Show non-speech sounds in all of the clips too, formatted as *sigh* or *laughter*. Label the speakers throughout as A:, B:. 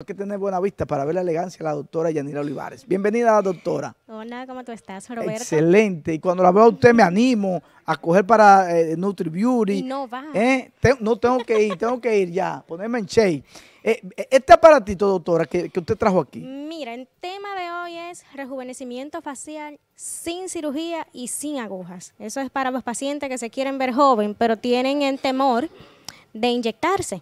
A: Hay que tener buena vista para ver la elegancia de la doctora Yanira Olivares. Bienvenida, doctora.
B: Hola, ¿cómo tú estás, Roberto?
A: Excelente. Y cuando la veo a usted me animo a coger para eh, Nutri Beauty. No,
B: va. ¿Eh?
A: no, tengo que ir, tengo que ir ya, ponerme en shape. Eh, este aparatito, doctora, que, que, usted trajo aquí.
B: Mira, el tema de hoy es rejuvenecimiento facial sin cirugía y sin agujas. Eso es para los pacientes que se quieren ver joven, pero tienen el temor de inyectarse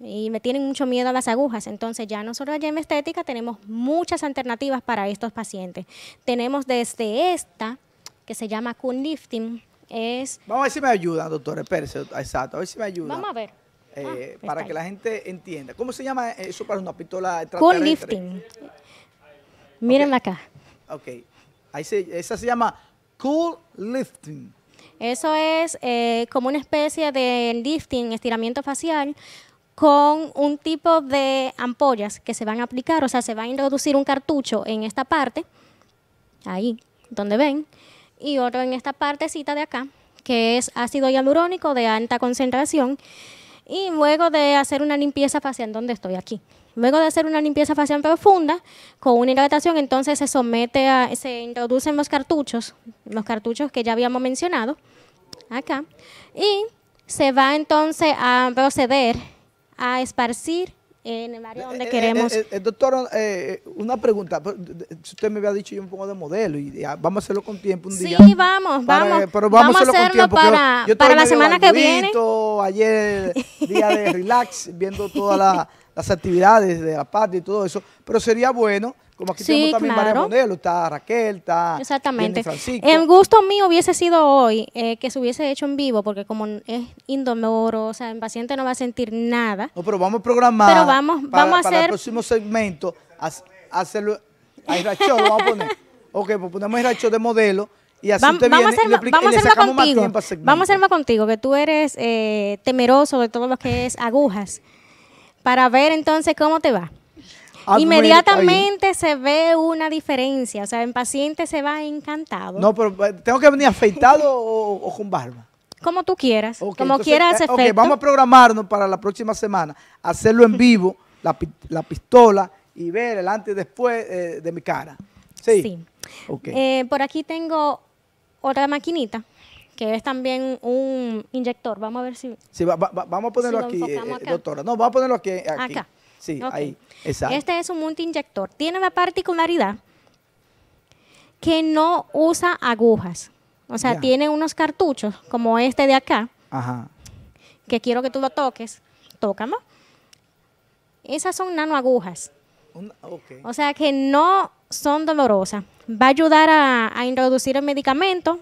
B: y me tienen mucho miedo a las agujas. Entonces ya nosotros en Estética tenemos muchas alternativas para estos pacientes. Tenemos desde esta, que se llama cool Lifting, es...
A: Vamos a ver si me ayuda, doctor, espérese, exacto, a ver si me ayuda. Vamos a ver. Eh, ah, pues para que la gente entienda. ¿Cómo se llama eh, eso para una pistola?
B: cool Lifting. mírenla acá.
A: Ok. esa
B: se llama Cool Lifting. Eso es eh, como una especie de lifting, estiramiento facial, con un tipo de ampollas que se van a aplicar, o sea, se va a introducir un cartucho en esta parte, ahí, donde ven, y otro en esta partecita de acá, que es ácido hialurónico de alta concentración, y luego de hacer una limpieza facial, donde estoy aquí. Luego de hacer una limpieza facial profunda con una hidratación, entonces se somete a, se introducen los cartuchos, los cartuchos que ya habíamos mencionado acá, y se va entonces a proceder a esparcir en el área eh, donde eh, eh, queremos.
A: Doctor, eh, una pregunta. Pues, usted me había dicho, yo me pongo de modelo y ah, vamos a hacerlo con tiempo un día. Sí, vamos, vamos. Pero vamos, a hacerlo, con tiempo. Para, yo, para la semana que viene. Ayer, *laughs* día de relax, viendo todas las actividades de la parte y todo eso. Pero sería bueno como aquí sí, tenemos también claro. modelos, está Raquel, está Exactamente. El
B: gusto mío hubiese sido hoy eh, que se hubiese hecho en vivo, porque como es indomoro, o sea, el paciente no va a sentir nada. No, pero vamos a programar. Pero vamos, para, vamos a hacer... el próximo
A: segmento, a, hacerlo, a lo vamos a poner.
B: Ok, pues ponemos el rachón de
A: modelo. Y así vamos, vamos, a hacer, vamos a hacer contigo. vamos
B: a hacer más contigo, que tú eres eh, temeroso de todo lo que es agujas. Para ver entonces cómo te va inmediatamente se ve una diferencia. O sea, el paciente se va encantado. No,
A: pero eh, tengo que venir afeitado *laughs* o, o, con barba.
B: Como tú quieras, como quieras hacer eh, vamos a
A: programarnos para la próxima semana, hacerlo en vivo, *laughs* la, pistola y ver el antes y después eh, de mi cara. Sí. sí.
B: por aquí tengo otra maquinita que es también un inyector. Vamos a ver si...
A: Sí, vamos a ponerlo aquí, doctora. No, vamos a ponerlo aquí. aquí. Acá. Sí, ahí. Exacto. Este
B: es un multiinyector. Tiene la particularidad que no usa agujas. O sea, tiene unos cartuchos como este de acá. Que quiero que tú lo toques. Tócalo. Esas son nanoagujas. O sea, que no son dolorosas. Va a ayudar a, introducir el medicamento,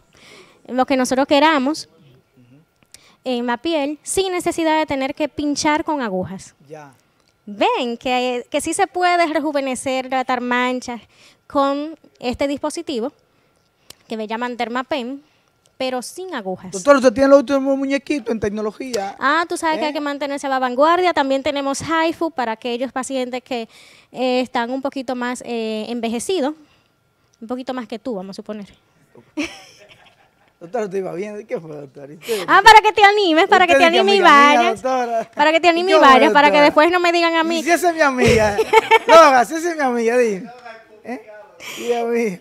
B: lo que nosotros queramos, en la piel, sin necesidad de tener que pinchar con agujas. Ya ven que, que sí se puede rejuvenecer, tratar manchas con este dispositivo que me llaman Dermapen, pero sin agujas. Doctor, usted
A: tiene los últimos muñequitos en tecnología.
B: Ah, tú sabes que hay ¿Eh? que mantenerse a la vanguardia. También tenemos HIFU para aquellos pacientes que eh, están un poquito más eh, envejecidos, un poquito más que tú, vamos a suponer.
A: Doctora, te iba bien. ¿Qué fue, doctora? ah, para que te animes, para que te anime y vayas.
B: para que te anime y vaya, para que después no me digan a mí. Si esa es mi amiga.
A: *laughs* no, si esa es mi amiga, dime. ¿Eh?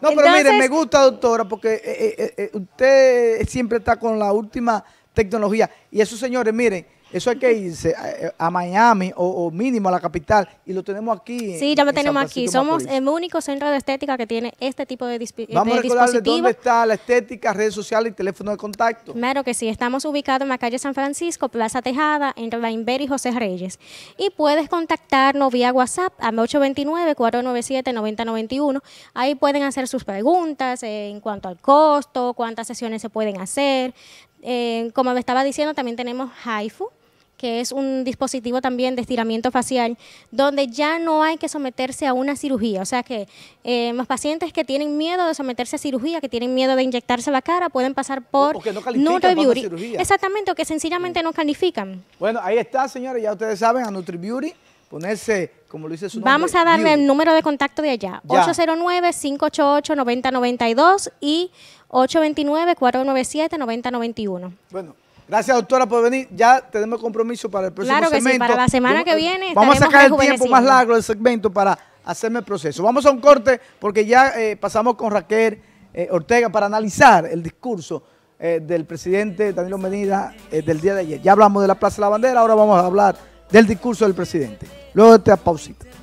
A: No, pero miren, mire, me gusta, doctora, porque eh, eh, usted siempre está con la última tecnología. Y esos señores, miren, eso hay que irse a, eh, Miami o, mínimo a la capital y lo tenemos aquí. Sí, ya lo tenemos aquí. Somos el
B: único centro de estética que tiene este tipo de, dispositivos. Vamos a recordarle dónde está la
A: estética, redes sociales y
B: teléfono de contacto. Claro que sí. Estamos ubicados en la calle San Francisco, Plaza Tejada, entre la Inver y José Reyes. Y puedes contactarnos vía WhatsApp al 829-497-9091. Ahí pueden hacer sus preguntas eh, en cuanto al costo, cuántas sesiones se pueden hacer. Eh, como me estaba diciendo, también tenemos Haifu, que es un dispositivo también de estiramiento facial, donde ya no hay que someterse a una cirugía. O sea que eh, los pacientes que tienen miedo de someterse a cirugía, que tienen miedo de inyectarse la cara, pueden pasar por NutriBeauty. Exactamente, o que sencillamente mm. no califican.
A: Bueno, ahí está, señores, ya ustedes saben, a NutriBeauty ponerse, como lo dice su nombre. Vamos a darle el
B: número de contacto de allá, 809-588-9092 y 829-497-9091. Bueno,
A: Gracias, doctora, por venir. Ya tenemos compromiso para el próximo claro que Sí, para la semana que viene. Vamos a sacar el tiempo más largo del segmento para hacerme el proceso. Vamos a un corte porque ya eh, pasamos con Raquel eh, Ortega para analizar el discurso eh, del presidente Danilo Medina del día de ayer. Ya hablamos de la Plaza de la Bandera, ahora vamos a hablar del discurso del presidente. Luego de esta pausita.